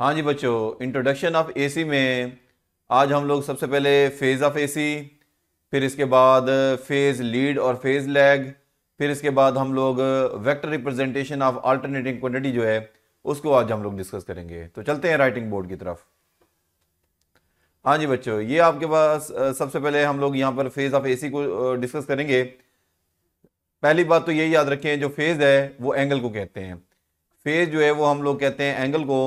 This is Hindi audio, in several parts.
हाँ जी बच्चों इंट्रोडक्शन ऑफ एसी में आज हम लोग सबसे पहले फेज़ ऑफ एसी फिर इसके बाद फेज़ लीड और फेज़ लैग फिर इसके बाद हम लोग vector representation of alternating quantity जो है उसको आज हम लोग डिस्कस करेंगे तो चलते हैं राइटिंग बोर्ड की तरफ हाँ जी बच्चों ये आपके पास सबसे पहले हम लोग यहाँ पर फेज़ ऑफ सी को डिस्कस करेंगे पहली बात तो यही याद रखें जो फेज़ है वो एंगल को कहते हैं फेज़ जो है वो हम लोग कहते हैं एंगल को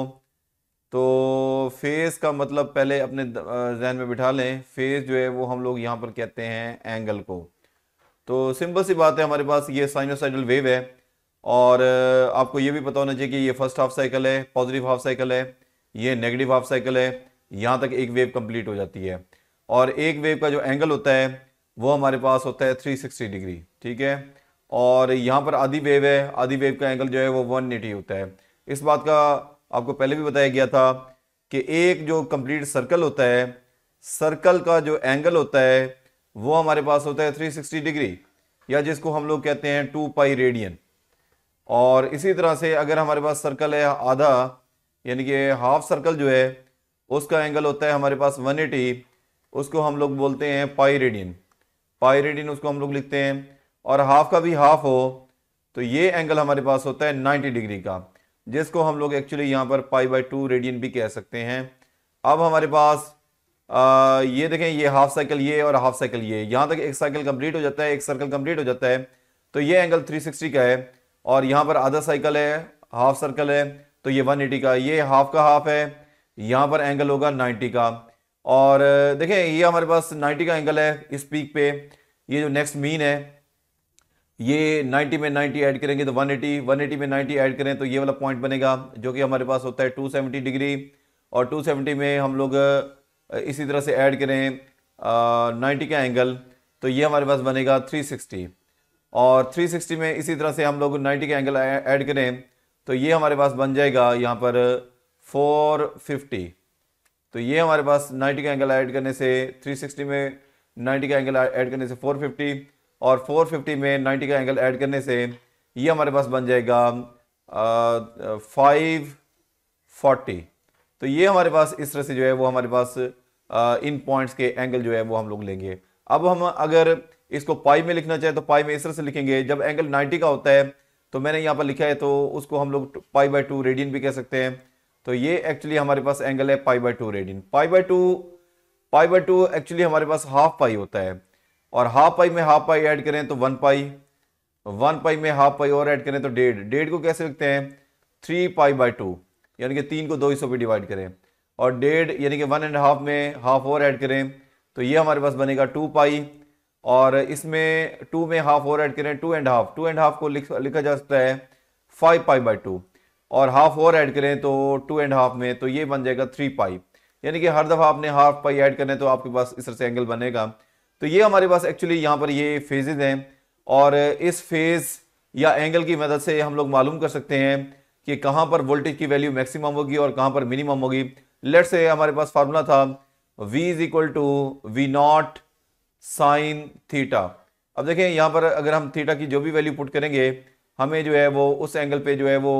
तो फेस का मतलब पहले अपने जहन में बिठा लें फेस जो है वो हम लोग यहाँ पर कहते हैं एंगल को तो सिंपल सी बात है हमारे पास ये साइनोसाइडल वेव है और आपको ये भी पता होना चाहिए कि ये फर्स्ट हाफ साइकिल है पॉजिटिव हाफ साइकिल है ये नेगेटिव हाफ साइकिल है यहाँ तक एक वेव कंप्लीट हो जाती है और एक वेव का जो एंगल होता है वो हमारे पास होता है 360 डिग्री ठीक है और यहाँ पर आधी वेव है आधी वेव का एंगल जो है वो 180 होता है इस बात का आपको पहले भी बताया गया था कि एक जो कंप्लीट सर्कल होता है सर्कल का जो एंगल होता है वो हमारे पास होता है 360 डिग्री या जिसको हम लोग कहते हैं टू पाई रेडियन और इसी तरह से अगर हमारे पास सर्कल है आधा यानी कि हाफ सर्कल जो है उसका एंगल होता है हमारे पास 180 उसको हम लोग बोलते हैं पाई रेडियन पाई रेडियन उसको हम लोग लिखते हैं और हाफ का भी हाफ हो तो ये एंगल हमारे पास होता है नाइन्टी डिग्री का जिसको हम लोग एक्चुअली यहाँ पर पाई बाई टू रेडियन भी कह सकते हैं अब हमारे पास आ, ये देखें ये हाफ साइकिल ये और हाफ साइकिल ये यहाँ तक एक साइकिल कंप्लीट हो जाता है एक सर्कल कंप्लीट हो जाता है तो ये एंगल 360 का है और यहाँ पर आधा साइकिल है हाफ सर्कल है तो ये 180 का ये हाफ का हाफ है यहाँ पर एंगल होगा 90 का और देखें ये हमारे पास 90 का एंगल है इस पीक पे ये जो नेक्स्ट मीन है ये 90 में 90 ऐड करेंगे तो 180 180 में 90 ऐड करें तो ये वाला पॉइंट बनेगा जो कि हमारे पास होता है 270 डिग्री और 270 में हम लोग इसी तरह से ऐड करें नाइन्टी का एंगल तो ये हमारे पास बनेगा 360 और 360 में इसी तरह से हम लोग 90 का एंगल ऐड करें तो ये हमारे पास बन जाएगा यहाँ पर 450 तो ये हमारे पास 90 का एंगल ऐड करने से 360 में 90 का एंगल ऐड करने से 450 और 450 में 90 का एंगल ऐड करने से ये हमारे पास बन जाएगा फाइव फोर्टी तो ये हमारे पास इस तरह से जो है वो हमारे पास आ, इन पॉइंट्स के एंगल जो है वो हम लोग लेंगे अब हम अगर इसको पाई में लिखना चाहे तो पाई में इस तरह से लिखेंगे जब एंगल 90 का होता है तो मैंने यहाँ पर लिखा है तो उसको हम लोग पाई बाई टू रेडियन भी कह सकते हैं तो ये एक्चुअली हमारे पास एंगल है pi by two radian pi by two pi by two actually हमारे पास हाफ पाई होता है और हाफ पाई में हाफ पाई ऐड करें तो वन पाई वन पाई में हाफ पाई और ऐड करें तो डेढ़ डेढ़ को कैसे लिखते हैं थ्री पाई बाई टू यानी कि तीन को दो हिस्सों पर डिवाइड करें और डेढ़ यानी कि वन एंड हाफ में हाफ और ऐड करें तो ये हमारे पास बनेगा टू पाई और इसमें टू में हाफ और ऐड करें two and half two and half को लिख लिखा जा सकता है फाइव पाई बाई टू और हाफ और ऐड करें तो टू एंड हाफ में तो ये बन जाएगा थ्री पाई यानी कि हर दफ़ा आपने हाफ पाई ऐड करें तो आपके पास इस तरह से एंगल बनेगा तो ये हमारे पास एक्चुअली यहाँ पर ये फेजेज हैं और इस फेज या एंगल की मदद से हम लोग मालूम कर सकते हैं कि कहाँ पर वोल्टेज की वैल्यू मैक्सिमम होगी और कहाँ पर मिनिमम होगी लेट से हमारे पास फार्मूला था v is equal to V not sine theta अब देखें यहाँ पर अगर हम थीटा की जो भी वैल्यू पुट करेंगे हमें जो है वो उस एंगल पे जो है वो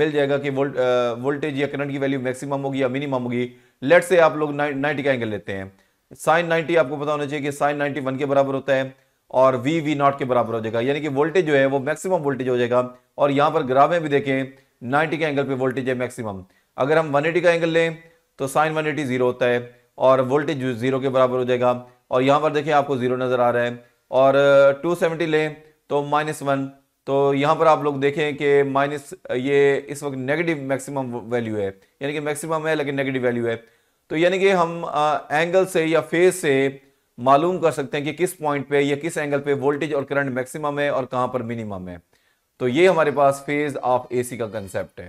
मिल जाएगा कि वोल्ट वोल्टेज या करंट की वैल्यू मैक्सिमम होगी या मिनिमम होगी लेट से आप लोग नाइन्टी का एंगल लेते हैं साइन 90 आपको पता होना चाहिए कि साइन 91 के बराबर होता है और वी वी नॉट के बराबर हो जाएगा यानी कि वोल्टेज जो है वो मैक्सिमम वोल्टेज हो जाएगा और यहाँ पर ग्राफ में भी देखें 90 के एंगल पे वोल्टेज है मैक्सिमम अगर हम 180 का एंगल लें तो साइन 180 एटी जीरो होता है और वोल्टेज जीरो के बराबर हो जाएगा और यहाँ पर देखें आपको जीरो नज़र आ रहा है और टू सेवेंटी लें तो माइनस वन तो यहाँ पर आप लोग देखें कि माइनस ये इस वक्त नेगेटिव मैक्सिमम वैल्यू है यानी कि मैक्सिमम है लेकिन नेगेटिव वैल्यू है तो यानी कि हम आ, एंगल से या फेज से मालूम कर सकते हैं कि किस पॉइंट पे या किस एंगल पे वोल्टेज और करंट मैक्सिमम है और कहां पर मिनिमम है तो ये हमारे पास फेज ऑफ एसी का कंसेप्ट है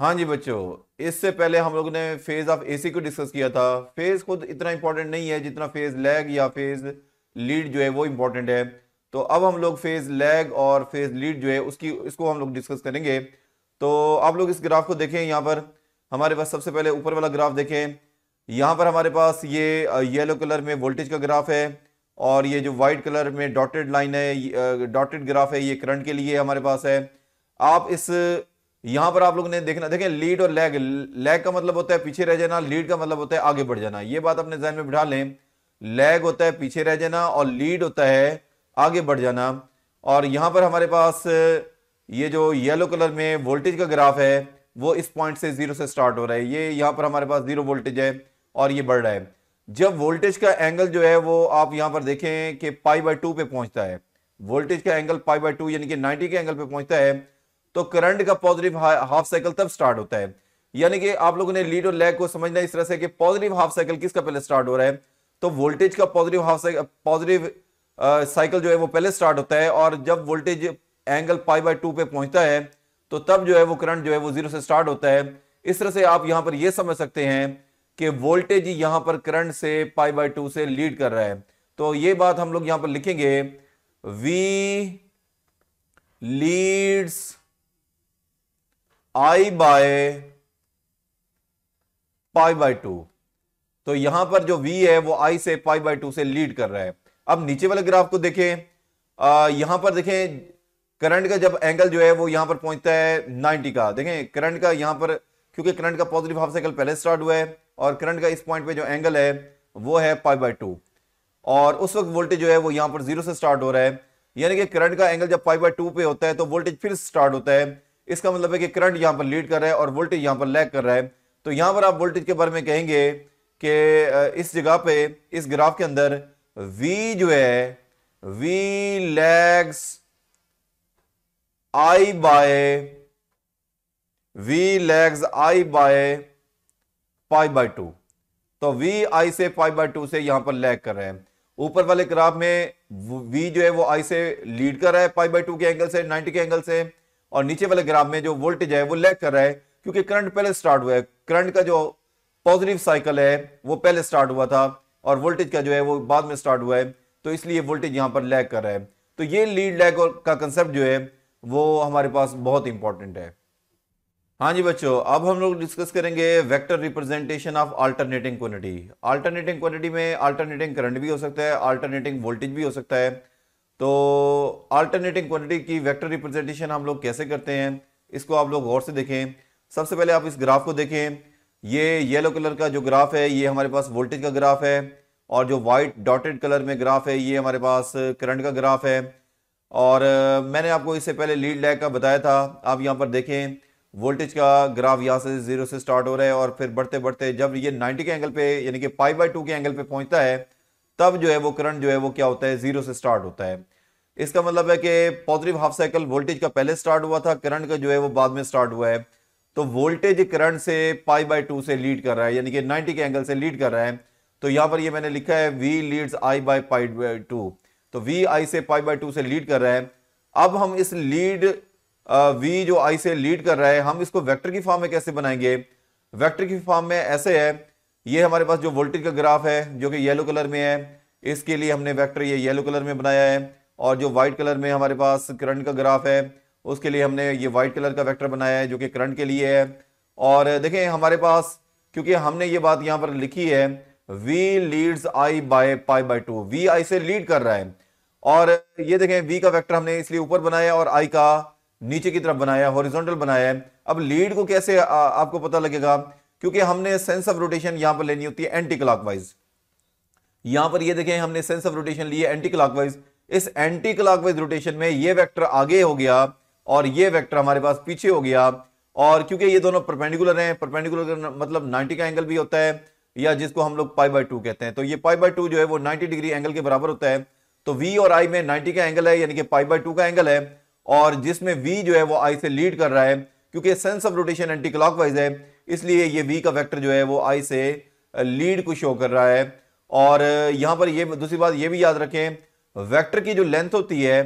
हाँ जी बच्चों इससे पहले हम लोग ने फेज ऑफ एसी को डिस्कस किया था फेज खुद इतना इंपॉर्टेंट नहीं है जितना फेज लैग या फेज लीड जो है वो इंपॉर्टेंट है तो अब हम लोग फेज लैग और फेज लीड जो है उसकी इसको हम लोग डिस्कस करेंगे तो आप लोग इस ग्राफ को देखें यहाँ पर हमारे पास सबसे पहले ऊपर वाला ग्राफ देखें यहाँ पर हमारे पास ये येलो कलर में वोल्टेज का ग्राफ है और ये जो वाइट कलर में डॉटेड लाइन है डॉटेड ग्राफ है ये करंट के लिए हमारे पास है आप इस यहाँ पर आप लोग ने देखना देखें लीड और लैग लैग का मतलब होता है पीछे रह जाना लीड का मतलब होता है आगे बढ़ जाना ये बात अपने जहन में बिठा लें लैग होता है पीछे रह जाना और लीड होता है आगे बढ़ जाना और यहाँ पर हमारे पास ये जो येलो कलर में वोल्टेज का ग्राफ है वो इस पॉइंट से जीरो से स्टार्ट हो रहा है ये यहाँ पर हमारे पास जीरो वोल्टेज है और ये बढ़ रहा है जब वोल्टेज का एंगल जो है वो आप यहाँ पर देखें कि पाई बाई टू पे पहुंचता है वोल्टेज का एंगल पाई बाई टू यानी कि 90 के एंगल पे पहुंचता है तो करंट का पॉजिटिव हाफ साइकिल तब स्टार्ट होता है यानी कि आप लोगों ने लीड और लैग को समझना इस तरह से कि पॉजिटिव हाफ साइकिल किसका पहले स्टार्ट हो रहा है तो वोल्टेज का positive half cycle positive cycle जो है वो पहले स्टार्ट होता है और जब voltage angle pi by two पे पहुंचता है तो तब जो है वो करंट जो है वो जीरो से स्टार्ट होता है इस तरह से आप यहां पर यह समझ सकते हैं कि वोल्टेज यहां पर करंट से पाई बाय टू से लीड कर रहा है तो ये बात हम लोग यहां पर लिखेंगे V leads I by pi by two तो यहां पर जो वी है वो आई से पाई बाय टू से लीड कर रहा है अब नीचे वाले ग्राफ को देखें आ, यहां पर देखें करंट का जब एंगल जो है वो यहां पर पहुंचता है 90 का देखें करंट का यहां पर क्योंकि करंट का पॉजिटिव हाफ साइकिल पहले स्टार्ट हुआ है और करंट का इस पॉइंट पे जो एंगल है वो है पाई बाई टू और उस वक्त वोल्टेज जो है वो यहाँ पर जीरो से स्टार्ट हो रहा है यानी कि करंट का एंगल जब पाई बाई टू पे होता है तो वोल्टेज फिर स्टार्ट होता है इसका मतलब है कि करंट यहां पर लीड कर रहा है और वोल्टेज यहां पर लैग कर रहा है तो यहां पर आप वोल्टेज के बारे में कहेंगे कि इस जगह पे इस ग्राफ के अंदर वी जो है V lags I by V lags I by pi by two तो वी आई से पाई बाय टू से यहां पर लैग कर रहे हैं ऊपर वाले ग्राफ में वी जो है वो आई से लीड कर रहा है पाई बाय टू के एंगल से नाइनटी के एंगल से और नीचे वाले ग्राफ में जो वोल्टेज है वो लैग कर रहा है क्योंकि करंट पहले स्टार्ट हुआ है करंट का जो पॉजिटिव साइकिल है वो पहले स्टार्ट हुआ था और वोल्टेज का जो है वो बाद में स्टार्ट हुआ है तो इसलिए वोल्टेज यहां पर लैग कर रहा है तो ये लीड लैग का कंसेप्ट जो है वो हमारे पास बहुत इंपॉर्टेंट है हाँ जी बच्चों अब हम लोग डिस्कस करेंगे vector representation of alternating quantity alternating quantity में अल्टरनेटिंग करंट भी हो सकता है अल्टरनेटिंग वोल्टेज भी हो सकता है तो अल्टरनेटिंग क्वांटिटी की वेक्टर रिप्रेजेंटेशन हम लोग कैसे करते हैं इसको आप लोग गौर से देखें सबसे पहले आप इस ग्राफ को देखें ये येलो कलर का जो ग्राफ है ये हमारे पास वोल्टेज का ग्राफ है और जो वाइट डॉटेड कलर में ग्राफ है ये हमारे पास करंट का ग्राफ है और मैंने आपको इससे पहले लीड लैग का बताया था आप यहाँ पर देखें वोल्टेज का ग्राफ यहाँ से जीरो से स्टार्ट हो रहा है और फिर बढ़ते बढ़ते जब ये 90 के एंगल पे यानी कि पाई बाई टू के एंगल पे पहुंचता है तब जो है वो करंट जो है वो क्या होता है जीरो से स्टार्ट होता है इसका मतलब है कि पॉजिटिव हाफ साइकिल वोल्टेज का पहले स्टार्ट हुआ था करंट का जो है वो बाद में स्टार्ट हुआ है तो वोल्टेज करंट से पाई बाई टू से लीड कर रहा है यानी कि 90 के एंगल से लीड कर रहा है तो यहाँ पर ये मैंने लिखा है V leads I by pi by two तो वी आई से पाई बाई टू से लीड कर रहा है अब हम इस लीड वी जो आई से लीड कर रहा है हम इसको वेक्टर की फॉर्म में कैसे बनाएंगे वेक्टर की फॉर्म में ऐसे है ये हमारे पास जो वोल्टेज का ग्राफ है जो कि येलो कलर में है इसके लिए हमने वेक्टर ये येलो कलर में बनाया है और जो व्हाइट कलर में हमारे पास करंट का ग्राफ है उसके लिए हमने ये व्हाइट कलर का वेक्टर बनाया है जो कि करंट के लिए है और देखें हमारे पास क्योंकि हमने ये बात यहाँ पर लिखी है V leads I by pi by two V I से लीड कर रहा है और ये देखें वी का वेक्टर हमने इसलिए ऊपर बनाया और आई का नीचे की तरफ बनाया हॉरिजॉन्टल बनाया है अब लीड को कैसे आ, आपको पता लगेगा क्योंकि हमने सेंस ऑफ रोटेशन यहां पर लेनी होती है एंटी क्लॉकवाइज यहां पर ये देखें हमने सेंस ऑफ रोटेशन लिया है एंटी क्लॉकवाइज इस एंटी क्लॉकवाइज रोटेशन में ये वेक्टर आगे हो गया और ये वेक्टर हमारे पास पीछे हो गया और क्योंकि ये दोनों परपेंडिकुलर हैं परपेंडिकुलर मतलब 90 का एंगल भी होता है या जिसको हम लोग पाई बाय टू कहते हैं तो ये पाई बाय टू जो है वो 90 डिग्री एंगल के बराबर होता है तो वी और आई में 90 का एंगल है यानी कि पाई बाई टू का एंगल है और जिसमें वी जो है वो आई से लीड कर रहा है क्योंकि sense of rotation anti clockwise है इसलिए ये वी का वेक्टर जो है वो आई से लीड को शो कर रहा है और यहाँ पर ये दूसरी बात ये भी याद रखें वैक्टर की जो लेंथ होती है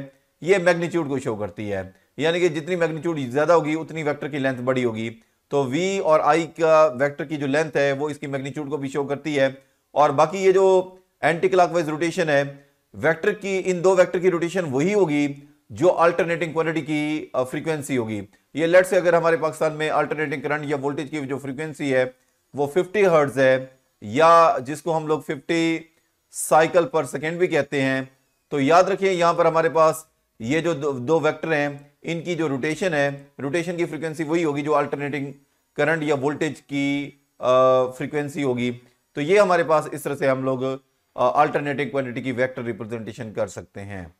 ये मैग्नीट्यूड को शो करती है यानी कि जितनी मैग्नीट्यूड ज़्यादा होगी उतनी वैक्टर की लेंथ बड़ी होगी तो v और i का वेक्टर की जो लेंथ है वो इसकी मैग्नीट्यूड को भी शो करती है और बाकी ये जो एंटी क्लॉकवाइज रोटेशन है वेक्टर की इन दो वेक्टर की रोटेशन वही होगी जो अल्टरनेटिंग क्वांटिटी की फ्रीक्वेंसी होगी ये लेट से अगर हमारे पाकिस्तान में अल्टरनेटिंग करंट या वोल्टेज की जो फ्रीक्वेंसी है वो 50 हर्ट्ज है या जिसको हम लोग 50 साइकिल पर सेकेंड भी कहते हैं तो याद रखिए यहाँ पर हमारे पास ये जो दो, दो हैं इनकी जो रोटेशन है रोटेशन की फ्रीक्वेंसी वही होगी जो अल्टरनेटिंग करंट या वोल्टेज की फ्रीक्वेंसी होगी तो ये हमारे पास इस तरह से हम लोग अल्टरनेटिव क्वालिटी की वेक्टर रिप्रेजेंटेशन कर सकते हैं